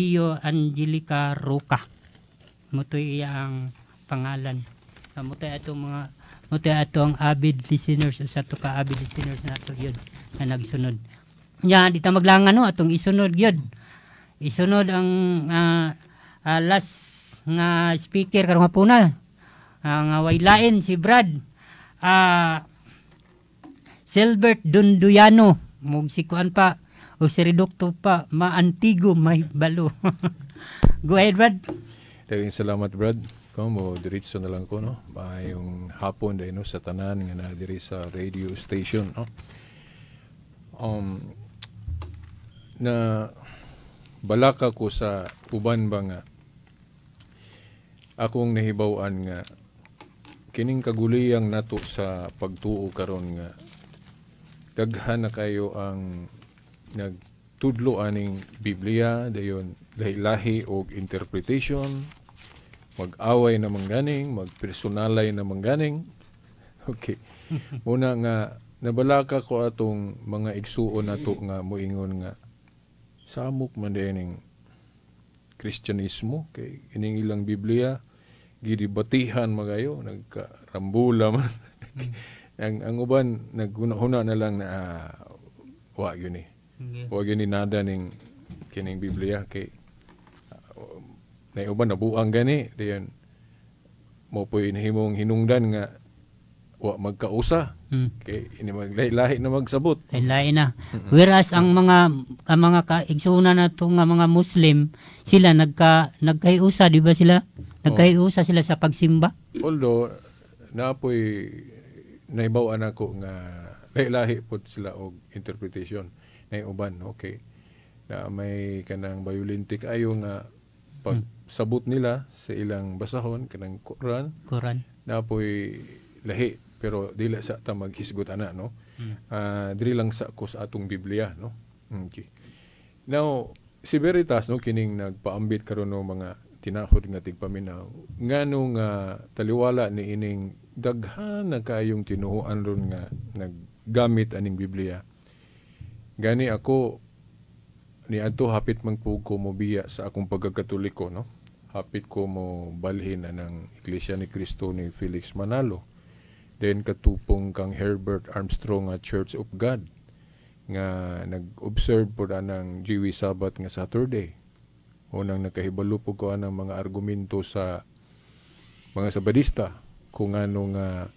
Iyo Angelica Roca. Mutoy iya ang pangalan. Ah, mutoy atong mga mutoy atong avid listeners usa to ka avid listeners nato gyud na nagsunod. Nya dita maglang ano atong isunod gyud. Isunod ang uh, uh, last nga speaker karong hapuna ang uh, waylain si Brad uh, Silbert Dunduyano mug sikuan pa o si Reducto pa, maantigo may balo. Go ahead, Brad. Daghang salamat, Brad. Kamo, diritso na lang ko, no? Maayong hapon dahil no, sa tanan nga na diri sa radio station, no? Um, na balaka ko sa uban ba nga akong nahibawan nga kining kaguliyang nato sa pagtuo karon nga daghan na kayo ang nagtudlo aning Biblia dayon lahi-lahi og interpretation mag-away na mangganing magpersonalay na mangganing okay muna nga nabalaka ko atong mga igsuon nato nga moingon nga samok man dining Kristyanismo kay ining ilang Biblia gidibatihan magayo nagkarambula man hmm. ang ang uban naghuna na lang na uh, wa yun eh Huwag yun inada ning kining Biblia kay uh, na uban nabuang gani diyan mo po inhimong hinungdan nga wa magkausa mm. kay ini maglahi na magsabot lahi na whereas ang mga ang mga kaigsuna na tong mga Muslim sila nagka nagkaiusa di ba sila nagkaiusa oh. sila sa pagsimba although na po'y naibaw-an ko nga lahi-lahi po sila og interpretation na uban okay na may kanang violentic ayo nga hmm. sabot nila sa ilang basahon kanang Quran Quran na po'y lahi pero dili sa ta maghisgot ana no mm. uh, ah, dili lang sa ko sa atong Biblia no okay now si Veritas no kining nagpaambit karon no mga tinahod nga tigpaminaw ngano nga taliwala ni ining daghan na kayong tinuuan ron nga naggamit aning Biblia Gani ako ni ato hapit man ko ko sa akong pagkakatoliko no. Hapit ko mo balhin na ng Iglesia ni Cristo ni Felix Manalo. Then katupong kang Herbert Armstrong at Church of God nga nag-observe po na ng Jewi Sabbath nga Saturday. Unang nakahibalo po ko ng mga argumento sa mga Sabadista kung ano nga uh,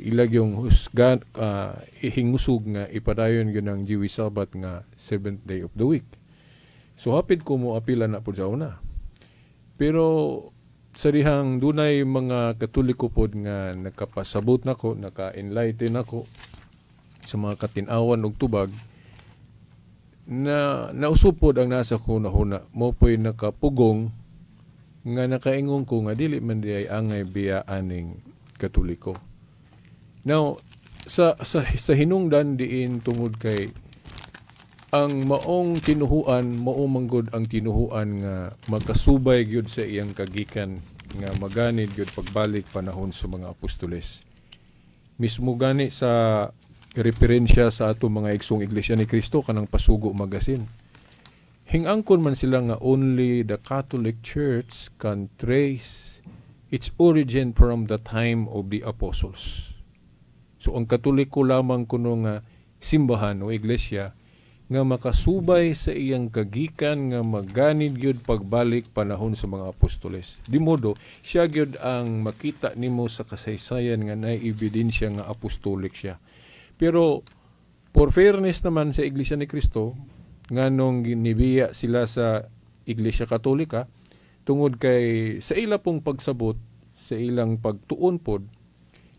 ilag yung husgan uh, ihingusog nga ipadayon gyud ang Jewish Sabbath nga seventh day of the week. So hapit ko mo apila na pud sa una. Pero sa dihang dunay mga katoliko pod nga nagkapasabot nako, naka-enlighten ako sa mga katinawan og tubag na nausupod ang nasa ko na huna mo po'y nakapugong nga nakaingong ko nga dili man di ay angay biya aning katoliko. Now, sa, sa, sa hinungdan diin tungod kay ang maong tinuhuan mao ang tinuhuan nga magkasubay gyud sa iyang kagikan nga maganid gyud pagbalik panahon sa mga apostoles mismo gani sa referensya sa ato mga eksong iglesia ni Kristo kanang pasugo magasin hingangkon man sila nga only the Catholic Church can trace its origin from the time of the apostles So ang katoliko lamang kuno nga simbahan o iglesia nga makasubay sa iyang kagikan nga maganid gyud pagbalik panahon sa mga apostoles. Di modo, siya gyud ang makita nimo sa kasaysayan nga ebidensya nga apostolic siya. Pero for fairness naman sa Iglesia ni Kristo, nganong nung ginibiya sila sa Iglesia Katolika, tungod kay sa ila pong pagsabot, sa ilang pagtuon pod,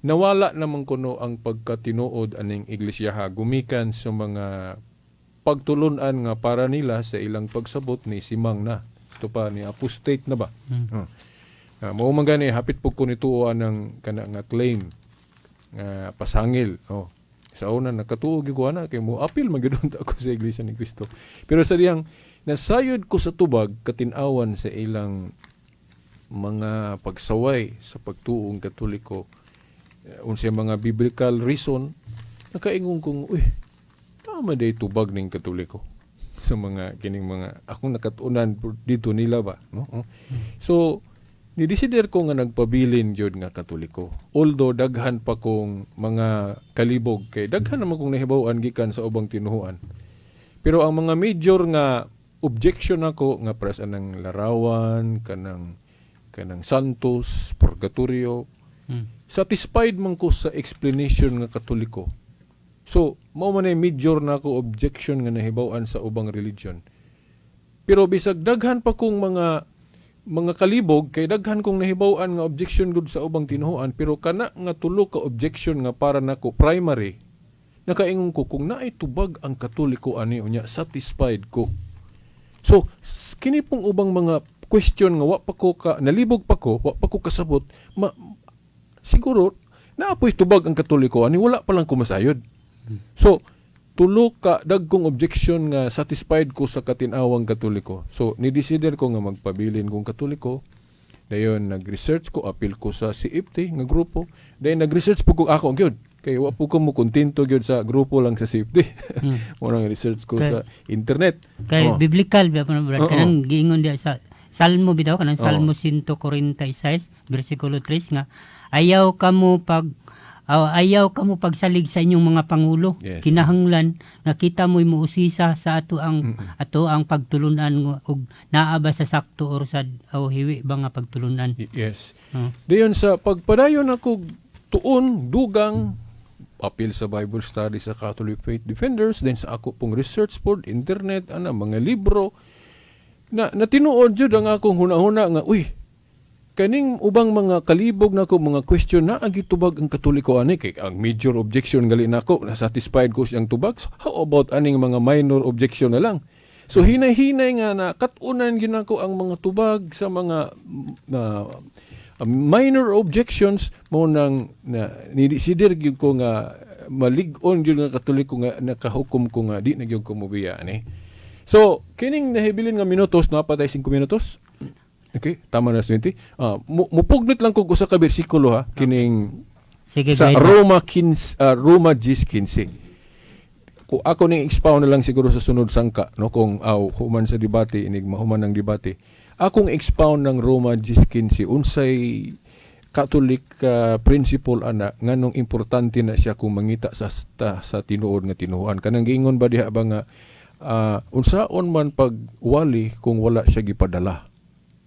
Nawala naman kuno ang pagkatinuod aning iglesia gumikan sa mga pagtulunan nga para nila sa ilang pagsabot ni Simang na. Ito pa ni apostate na ba? Hmm. Uh, uh mao man gani hapit pug ko nituoan ang kana nga claim nga uh, pasangil. Oh. Sa una nakatuo gyud ko ana kay mo apil magyudon ta ako sa iglesia ni Kristo. Pero sa diyang nasayod ko sa tubag katinawan sa ilang mga pagsaway sa pagtuong katoliko eh, unsay mga biblical reason nakaingon kong uy tama day tubag ning katoliko sa mga kining mga akong nakatunan dito nila ba no uh-huh. so nidesider ko nga nagpabilin jud nga katoliko although daghan pa kong mga kalibog kay daghan naman kong nahibaw gikan sa ubang tinuhuan pero ang mga major nga objection ako nga pres anang larawan kanang kanang santos purgatorio hmm satisfied man ko sa explanation nga katoliko. So, mao man ay major na ako objection nga nahibaw-an sa ubang religion. Pero bisag daghan pa kong mga mga kalibog kay daghan kong nahibaw-an nga objection gud sa ubang tinuhuan pero kana nga tulo ka objection nga para nako primary nakaingon ko kung naay tubag ang katoliko ani unya satisfied ko. So, kini pong ubang mga question nga wa pa ko ka nalibog pa ko, wa pa ko kasabot, ma, siguro naapoy tubag ang katoliko ani wala pa lang kumasayod. So tulo ka dagkong objection nga satisfied ko sa katinawang katoliko. So ni decider ko nga magpabilin kong katoliko. Dayon nag-research ko appeal ko sa CFT nga grupo. Dayon nag-research po ko ako gyud. Kay wa po ko mo kontento gyud sa grupo lang sa safety. Mm. Murang research ko kay, sa internet. Kay oh. biblical ba pa brad kanang giingon diha sa Salmo bitaw kanang Salmo oh. 146 bersikulo 3 nga ayaw kamo pag uh, ayaw kamo pagsalig sa inyong mga pangulo yes. kinahanglan nga kita mo'y muusisa sa ato ang mm-hmm. ato ang pagtulunan og naa ba sa sakto or sa o oh, hiwi ba nga pagtulunan yes uh. Hmm. dayon sa pagpadayon ako tuon dugang apil sa Bible study sa Catholic Faith Defenders, then sa ako pong research board, internet, ana, mga libro, na, na tinuod jud ang akong hunahuna nga uy kaning ubang mga kalibog nako mga question na agitubag ang katoliko ani kay ang major objection gali nako na satisfied ko siyang tubag so, how about aning mga minor objection na lang so hinay-hinay nga na katunan gyud nako ang mga tubag sa mga uh, minor objections mo nang na, nidisider gyud ko nga malig-on gyud nga katoliko nga nakahukom ko nga di na gyud ko mobiya ani eh. So, kining nahibilin nga minutos, no, patay 5 minutos. Okay, tama na 20. Ah, uh, mupugnit lang kog usa ka bersikulo ha, kining Sige, sa Roma 15 uh, ah, Roma 10:15. Ko ako ning expound na lang siguro sa sunod sangka no kung aw uh, human sa debate inig mahuman ang debate. Akong expound ng Roma 15 unsay Catholic uh, principle ana nganong importante na siya kung mangita sa sa, sa tinuod nga tinuan. Kanang giingon ba diha ba nga uh, unsaon man pagwali kung wala siya gipadala.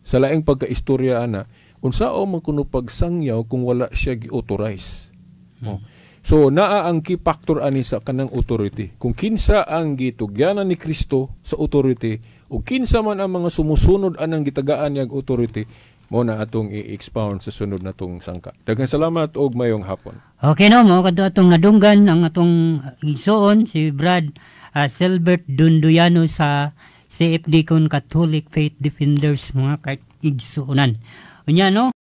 Sa laing pagkaistorya ana, unsaon man kuno pagsangyaw kung wala siya giauthorize. authorize Hmm. Oh. So naa ang key factor ani sa kanang authority. Kung kinsa ang gitugyanan ni Kristo sa authority ug kinsa man ang mga sumusunod anang gitagaan niyang authority, mo na atong i-expound sa sunod na tong sangka. Daghang salamat og mayong hapon. Okay no, mo kadto atong nadunggan ang atong igsoon si Brad uh, Selbert Dunduyano sa CFD kon Catholic Faith Defenders mga kaigsuunan. Unya no?